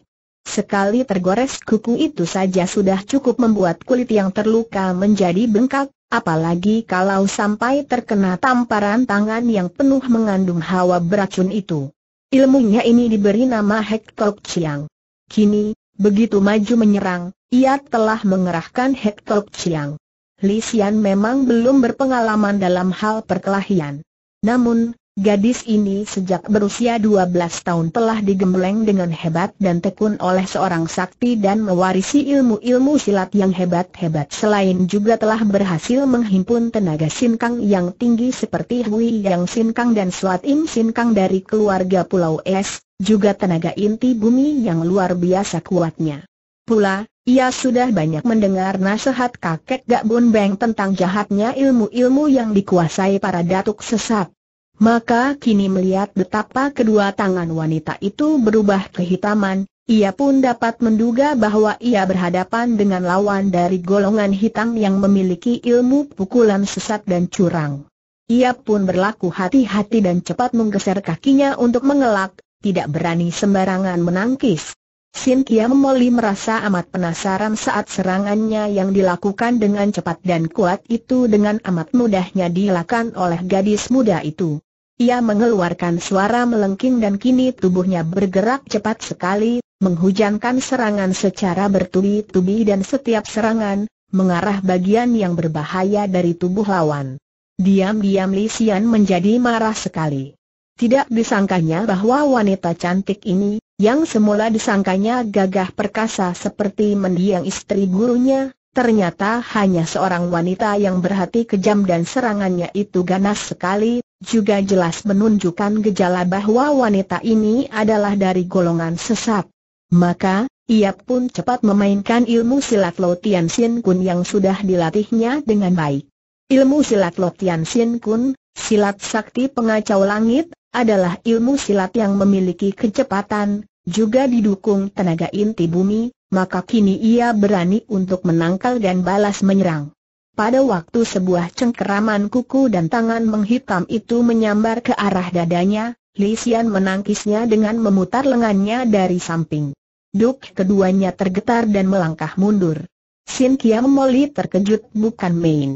Sekali tergores kuku itu saja sudah cukup membuat kulit yang terluka menjadi bengkak, Apalagi kalau sampai terkena tamparan tangan yang penuh mengandung hawa beracun itu. Ilmunya ini diberi nama Hek Tok Chiang. Kini, begitu maju menyerang, ia telah mengerahkan Hek Tok Chiang. Li Xian memang belum berpengalaman dalam hal perkelahian. Namun, Gadis ini sejak berusia 12 tahun telah digembleng dengan hebat dan tekun oleh seorang sakti dan mewarisi ilmu-ilmu silat yang hebat-hebat selain juga telah berhasil menghimpun tenaga sinkang yang tinggi seperti Hui Yang Sinkang dan Suat Im Sinkang dari keluarga Pulau Es, juga tenaga inti bumi yang luar biasa kuatnya. Pula, ia sudah banyak mendengar nasihat kakek Gak Bun Beng tentang jahatnya ilmu-ilmu yang dikuasai para datuk sesat. Maka kini melihat betapa kedua tangan wanita itu berubah kehitaman, ia pun dapat menduga bahwa ia berhadapan dengan lawan dari golongan hitam yang memiliki ilmu pukulan sesat dan curang. Ia pun berlaku hati-hati dan cepat menggeser kakinya untuk mengelak, tidak berani sembarangan menangkis. Sin Kiam Moli merasa amat penasaran saat serangannya yang dilakukan dengan cepat dan kuat itu dengan amat mudahnya dilakukan oleh gadis muda itu. Ia mengeluarkan suara melengking dan kini tubuhnya bergerak cepat sekali, menghujankan serangan secara bertubi-tubi dan setiap serangan, mengarah bagian yang berbahaya dari tubuh lawan. Diam-diam Li Xian menjadi marah sekali. Tidak disangkanya bahwa wanita cantik ini, yang semula disangkanya gagah perkasa seperti mendiang istri gurunya, Ternyata hanya seorang wanita yang berhati kejam dan serangannya itu ganas sekali, juga jelas menunjukkan gejala bahwa wanita ini adalah dari golongan sesat. Maka, ia pun cepat memainkan ilmu silat Lo Tian Sin Kun yang sudah dilatihnya dengan baik. Ilmu silat Lo Tian Sin Kun, silat sakti pengacau langit, adalah ilmu silat yang memiliki kecepatan, juga didukung tenaga inti bumi, maka kini ia berani untuk menangkal dan balas menyerang. Pada waktu sebuah cengkeraman kuku dan tangan menghitam itu menyambar ke arah dadanya, Li Xian menangkisnya dengan memutar lengannya dari samping. Duk keduanya tergetar dan melangkah mundur. Sin Kiam Moli terkejut bukan main.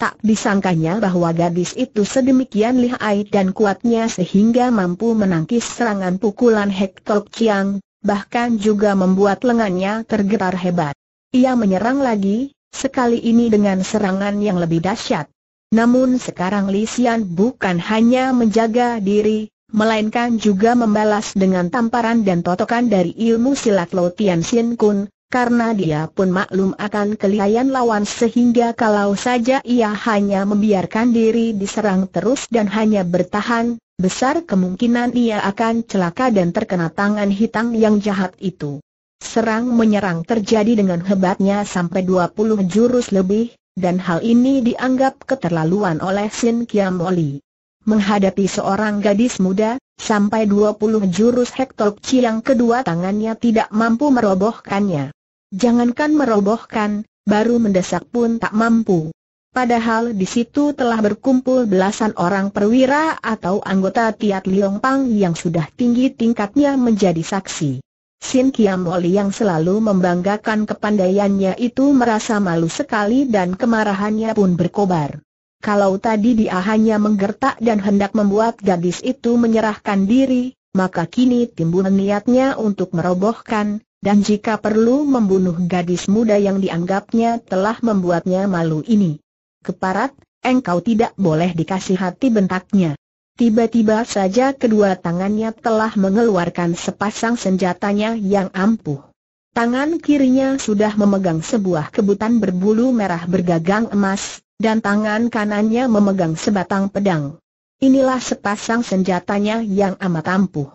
Tak disangkanya bahwa gadis itu sedemikian lihai dan kuatnya sehingga mampu menangkis serangan pukulan Hector Chiang, bahkan juga membuat lengannya tergetar hebat. Ia menyerang lagi, sekali ini dengan serangan yang lebih dahsyat. Namun sekarang Xian bukan hanya menjaga diri, melainkan juga membalas dengan tamparan dan totokan dari ilmu silat Lo Tian Xin Kun, karena dia pun maklum akan kelihayan lawan sehingga kalau saja ia hanya membiarkan diri diserang terus dan hanya bertahan, besar kemungkinan ia akan celaka dan terkena tangan hitam yang jahat itu. Serang menyerang terjadi dengan hebatnya sampai 20 jurus lebih, dan hal ini dianggap keterlaluan oleh Sin Kiam Oli. Menghadapi seorang gadis muda, sampai 20 jurus Hektor yang kedua tangannya tidak mampu merobohkannya. Jangankan merobohkan, baru mendesak pun tak mampu. Padahal di situ telah berkumpul belasan orang perwira atau anggota Tiat Liong Pang yang sudah tinggi tingkatnya menjadi saksi. Sin Kiam Oli yang selalu membanggakan kepandaiannya itu merasa malu sekali dan kemarahannya pun berkobar. Kalau tadi dia hanya menggertak dan hendak membuat gadis itu menyerahkan diri, maka kini timbul niatnya untuk merobohkan, dan jika perlu membunuh gadis muda yang dianggapnya telah membuatnya malu ini keparat, engkau tidak boleh dikasih hati bentaknya. Tiba-tiba saja kedua tangannya telah mengeluarkan sepasang senjatanya yang ampuh. Tangan kirinya sudah memegang sebuah kebutan berbulu merah bergagang emas, dan tangan kanannya memegang sebatang pedang. Inilah sepasang senjatanya yang amat ampuh.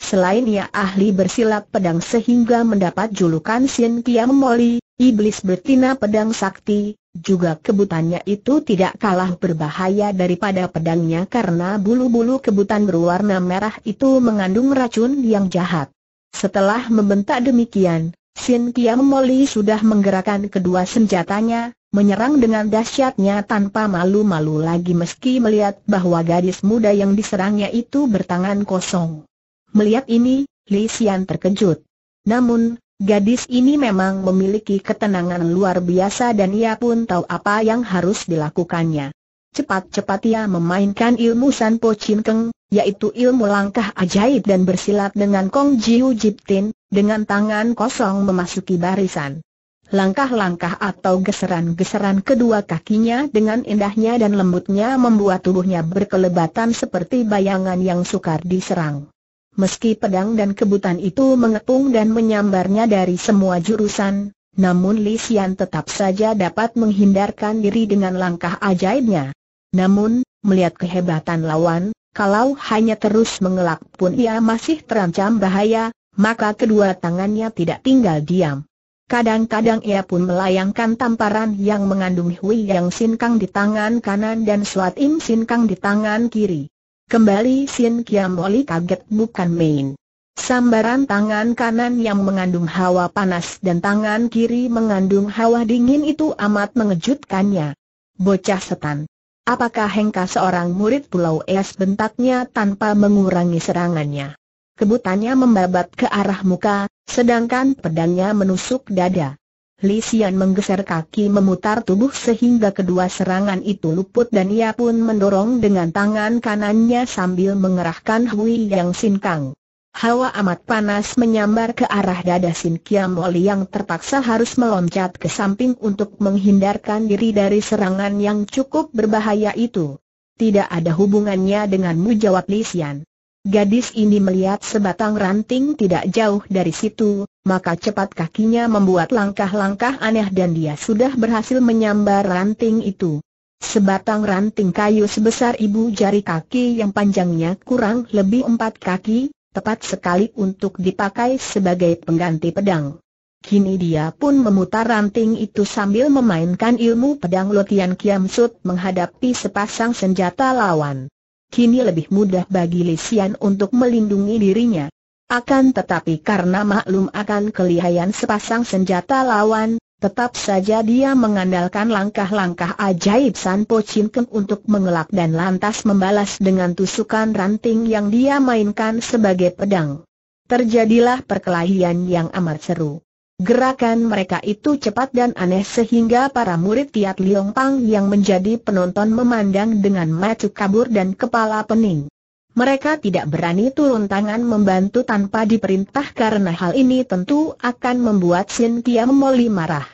Selain ia ahli bersilat pedang sehingga mendapat julukan Sin Kiam Moli, iblis Bertina pedang sakti, juga kebutannya itu tidak kalah berbahaya daripada pedangnya karena bulu-bulu kebutan berwarna merah itu mengandung racun yang jahat. Setelah membentak demikian, Sin Kiam Moli sudah menggerakkan kedua senjatanya, menyerang dengan dahsyatnya tanpa malu-malu lagi meski melihat bahwa gadis muda yang diserangnya itu bertangan kosong. Melihat ini, Li Xian terkejut. Namun, Gadis ini memang memiliki ketenangan luar biasa dan ia pun tahu apa yang harus dilakukannya. Cepat-cepat ia memainkan ilmu San Po Chin Keng, yaitu ilmu langkah ajaib dan bersilat dengan Kong Ji Jiu Jip Tin, dengan tangan kosong memasuki barisan. Langkah-langkah atau geseran-geseran kedua kakinya dengan indahnya dan lembutnya membuat tubuhnya berkelebatan seperti bayangan yang sukar diserang. Meski pedang dan kebutan itu mengepung dan menyambarnya dari semua jurusan, namun Li Xian tetap saja dapat menghindarkan diri dengan langkah ajaibnya. Namun, melihat kehebatan lawan, kalau hanya terus mengelak pun ia masih terancam bahaya, maka kedua tangannya tidak tinggal diam. Kadang-kadang ia pun melayangkan tamparan yang mengandung Hui Yang Sin Kang di tangan kanan dan Suat Im Sin Kang di tangan kiri. Kembali Sin Kiamoli kaget bukan main. Sambaran tangan kanan yang mengandung hawa panas dan tangan kiri mengandung hawa dingin itu amat mengejutkannya. Bocah setan. Apakah Hengka seorang murid Pulau Es bentaknya tanpa mengurangi serangannya? Kebutannya membabat ke arah muka, sedangkan pedangnya menusuk dada. Li Xian menggeser kaki memutar tubuh sehingga kedua serangan itu luput dan ia pun mendorong dengan tangan kanannya sambil mengerahkan Hui Yang Sin Kang. Hawa amat panas menyambar ke arah dada Sin Kiam Oli yang terpaksa harus meloncat ke samping untuk menghindarkan diri dari serangan yang cukup berbahaya itu. Tidak ada hubungannya denganmu jawab Li Xian. Gadis ini melihat sebatang ranting tidak jauh dari situ, maka cepat kakinya membuat langkah-langkah aneh dan dia sudah berhasil menyambar ranting itu. Sebatang ranting kayu sebesar ibu jari kaki yang panjangnya kurang lebih empat kaki, tepat sekali untuk dipakai sebagai pengganti pedang. Kini dia pun memutar ranting itu sambil memainkan ilmu pedang Lotian kiamsut menghadapi sepasang senjata lawan kini lebih mudah bagi Lisian untuk melindungi dirinya. Akan tetapi karena maklum akan kelihayan sepasang senjata lawan, tetap saja dia mengandalkan langkah-langkah ajaib San Po Chin Keng untuk mengelak dan lantas membalas dengan tusukan ranting yang dia mainkan sebagai pedang. Terjadilah perkelahian yang amat seru. Gerakan mereka itu cepat dan aneh sehingga para murid Tiat Liong Pang yang menjadi penonton memandang dengan mata kabur dan kepala pening. Mereka tidak berani turun tangan membantu tanpa diperintah karena hal ini tentu akan membuat Sin memoli Moli marah.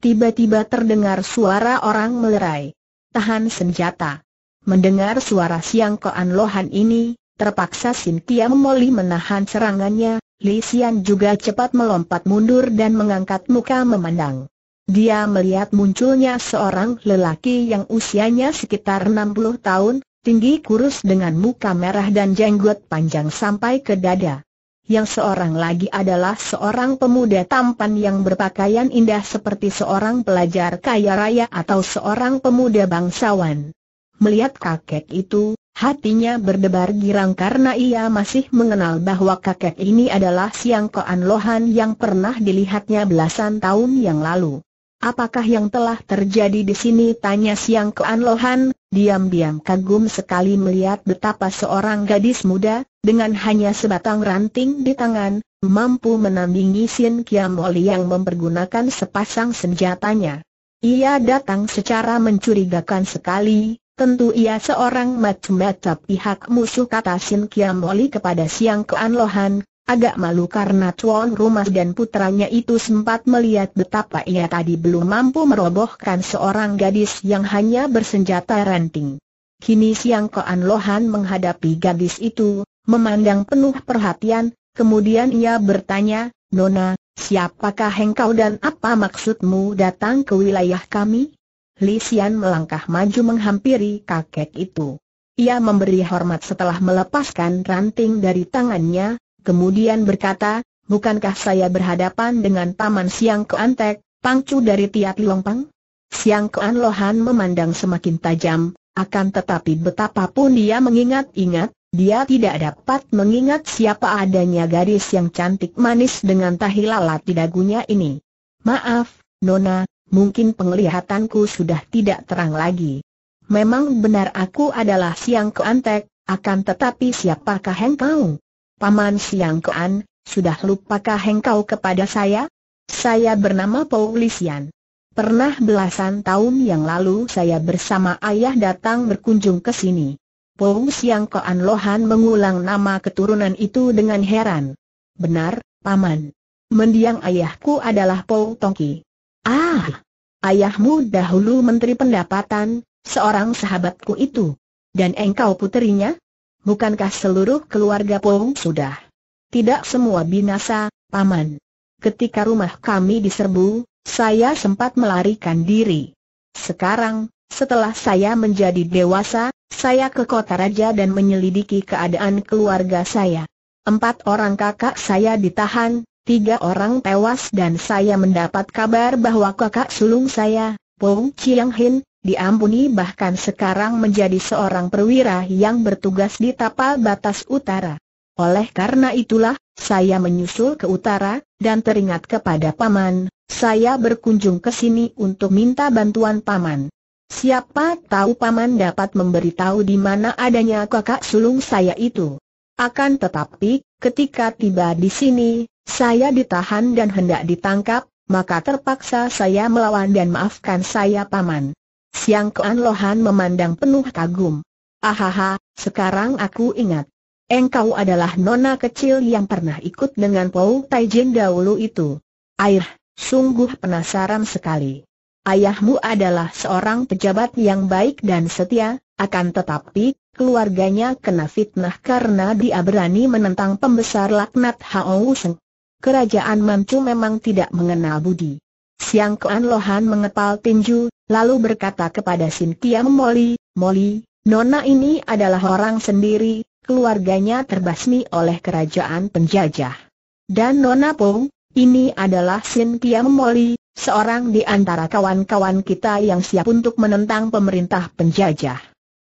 Tiba-tiba terdengar suara orang melerai. Tahan senjata. Mendengar suara siang koan lohan ini, terpaksa Sin memoli Moli menahan serangannya, Li Xian juga cepat melompat mundur dan mengangkat muka memandang. Dia melihat munculnya seorang lelaki yang usianya sekitar 60 tahun, tinggi kurus dengan muka merah dan jenggot panjang sampai ke dada. Yang seorang lagi adalah seorang pemuda tampan yang berpakaian indah seperti seorang pelajar kaya raya atau seorang pemuda bangsawan. Melihat kakek itu, Hatinya berdebar girang karena ia masih mengenal bahwa kakek ini adalah Siang Koan Lohan yang pernah dilihatnya belasan tahun yang lalu. Apakah yang telah terjadi di sini? Tanya Siang Koan Lohan, diam-diam kagum sekali melihat betapa seorang gadis muda, dengan hanya sebatang ranting di tangan, mampu menandingi Sin Kiamoli yang mempergunakan sepasang senjatanya. Ia datang secara mencurigakan sekali, Tentu ia seorang macam-macam pihak musuh kata Sin Kiam Oli kepada Siang Kean Lohan, agak malu karena tuan rumah dan putranya itu sempat melihat betapa ia tadi belum mampu merobohkan seorang gadis yang hanya bersenjata ranting. Kini Siang Kean Lohan menghadapi gadis itu, memandang penuh perhatian, kemudian ia bertanya, Nona, siapakah engkau dan apa maksudmu datang ke wilayah kami? Li Xian melangkah maju menghampiri kakek itu. Ia memberi hormat setelah melepaskan ranting dari tangannya, kemudian berkata, Bukankah saya berhadapan dengan Paman Siang Keantek, pangcu dari Tiat Liongpang? Siang Kuan Lohan memandang semakin tajam, akan tetapi betapapun dia mengingat-ingat, dia tidak dapat mengingat siapa adanya gadis yang cantik manis dengan tahi lalat di dagunya ini. Maaf, Nona, mungkin penglihatanku sudah tidak terang lagi. Memang benar aku adalah Siang Keantek, akan tetapi siapakah engkau? Paman Siang Kean, sudah lupakah engkau kepada saya? Saya bernama Paulisian. Pernah belasan tahun yang lalu saya bersama ayah datang berkunjung ke sini. Pou Siang Koan Lohan mengulang nama keturunan itu dengan heran. Benar, Paman. Mendiang ayahku adalah Pou Tongki. Ah, ayahmu dahulu menteri pendapatan, seorang sahabatku itu. Dan engkau puterinya? Bukankah seluruh keluarga Pong sudah? Tidak semua binasa, Paman. Ketika rumah kami diserbu, saya sempat melarikan diri. Sekarang, setelah saya menjadi dewasa, saya ke kota raja dan menyelidiki keadaan keluarga saya. Empat orang kakak saya ditahan, tiga orang tewas dan saya mendapat kabar bahwa kakak sulung saya, Pong Chiang Hin, diampuni bahkan sekarang menjadi seorang perwira yang bertugas di tapal batas utara. Oleh karena itulah, saya menyusul ke utara, dan teringat kepada Paman, saya berkunjung ke sini untuk minta bantuan Paman. Siapa tahu Paman dapat memberitahu di mana adanya kakak sulung saya itu. Akan tetapi, ketika tiba di sini, saya ditahan dan hendak ditangkap, maka terpaksa saya melawan dan maafkan saya paman. Siang Kuan Lohan memandang penuh kagum. Ahaha, sekarang aku ingat. Engkau adalah nona kecil yang pernah ikut dengan Pou Taijin dahulu itu. Air, sungguh penasaran sekali. Ayahmu adalah seorang pejabat yang baik dan setia, akan tetapi, keluarganya kena fitnah karena dia berani menentang pembesar laknat Hao Seng kerajaan Manchu memang tidak mengenal budi. Siang Kuan Lohan mengepal tinju, lalu berkata kepada Sin Kiam Moli, Moli, Nona ini adalah orang sendiri, keluarganya terbasmi oleh kerajaan penjajah. Dan Nona Pong, ini adalah Sin Kiam Moli, seorang di antara kawan-kawan kita yang siap untuk menentang pemerintah penjajah.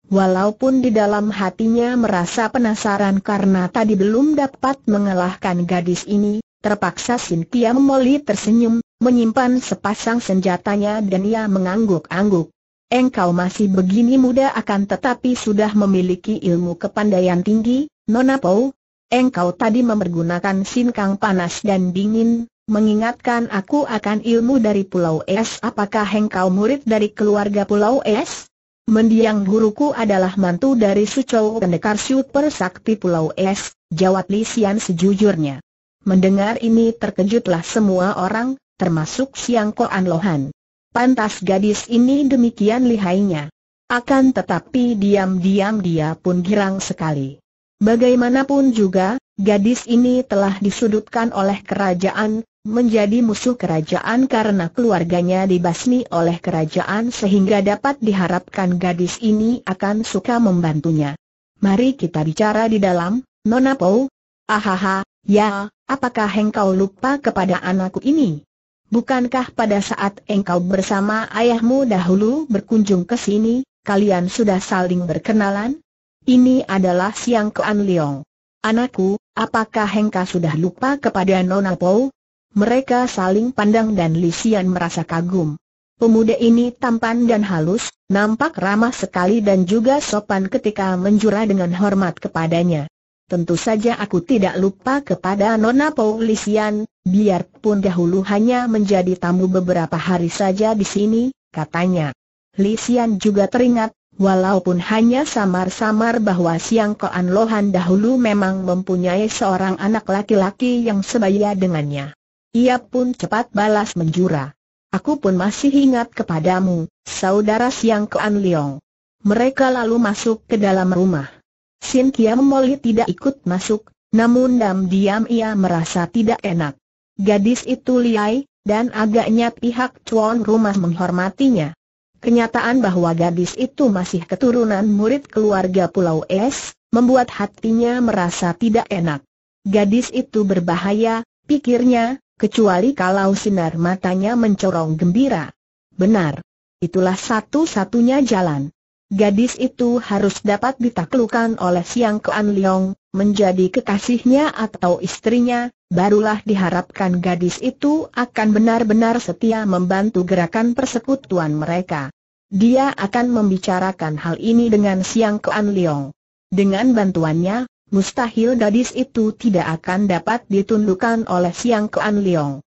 Walaupun di dalam hatinya merasa penasaran karena tadi belum dapat mengalahkan gadis ini, Terpaksa Sintia Moli tersenyum, menyimpan sepasang senjatanya dan ia mengangguk-angguk. Engkau masih begini muda akan tetapi sudah memiliki ilmu kepandaian tinggi, Nona Pau. Engkau tadi memergunakan sinkang panas dan dingin, mengingatkan aku akan ilmu dari Pulau Es. Apakah engkau murid dari keluarga Pulau Es? Mendiang guruku adalah mantu dari Sucou Pendekar Super Sakti Pulau Es, jawab Lisian sejujurnya. Mendengar ini terkejutlah semua orang, termasuk Siang Koan Lohan. Pantas gadis ini demikian lihainya. Akan tetapi diam-diam dia pun girang sekali. Bagaimanapun juga, gadis ini telah disudutkan oleh kerajaan, menjadi musuh kerajaan karena keluarganya dibasmi oleh kerajaan sehingga dapat diharapkan gadis ini akan suka membantunya. Mari kita bicara di dalam, Nona Po. Ahaha, ya, apakah engkau lupa kepada anakku ini? Bukankah pada saat engkau bersama ayahmu dahulu berkunjung ke sini, kalian sudah saling berkenalan? Ini adalah Siang Kuan Liong. Anakku, apakah engkau sudah lupa kepada Nona Pou? Mereka saling pandang dan Lisian merasa kagum. Pemuda ini tampan dan halus, nampak ramah sekali dan juga sopan ketika menjura dengan hormat kepadanya. Tentu saja aku tidak lupa kepada Nona Paulisian, biarpun dahulu hanya menjadi tamu beberapa hari saja di sini, katanya. Lisian juga teringat, walaupun hanya samar-samar bahwa Siang Koan Lohan dahulu memang mempunyai seorang anak laki-laki yang sebaya dengannya. Ia pun cepat balas menjura. Aku pun masih ingat kepadamu, saudara Siang Koan Leong. Mereka lalu masuk ke dalam rumah. Sin Kiam Moli tidak ikut masuk, namun diam-diam ia merasa tidak enak. Gadis itu liai, dan agaknya pihak tuan rumah menghormatinya. Kenyataan bahwa gadis itu masih keturunan murid keluarga Pulau Es, membuat hatinya merasa tidak enak. Gadis itu berbahaya, pikirnya, kecuali kalau sinar matanya mencorong gembira. Benar. Itulah satu-satunya jalan. Gadis itu harus dapat ditaklukan oleh Siang Kuan Leong, menjadi kekasihnya atau istrinya, barulah diharapkan gadis itu akan benar-benar setia membantu gerakan persekutuan mereka. Dia akan membicarakan hal ini dengan Siang Kuan Leong. Dengan bantuannya, mustahil gadis itu tidak akan dapat ditundukkan oleh Siang Kuan Leong.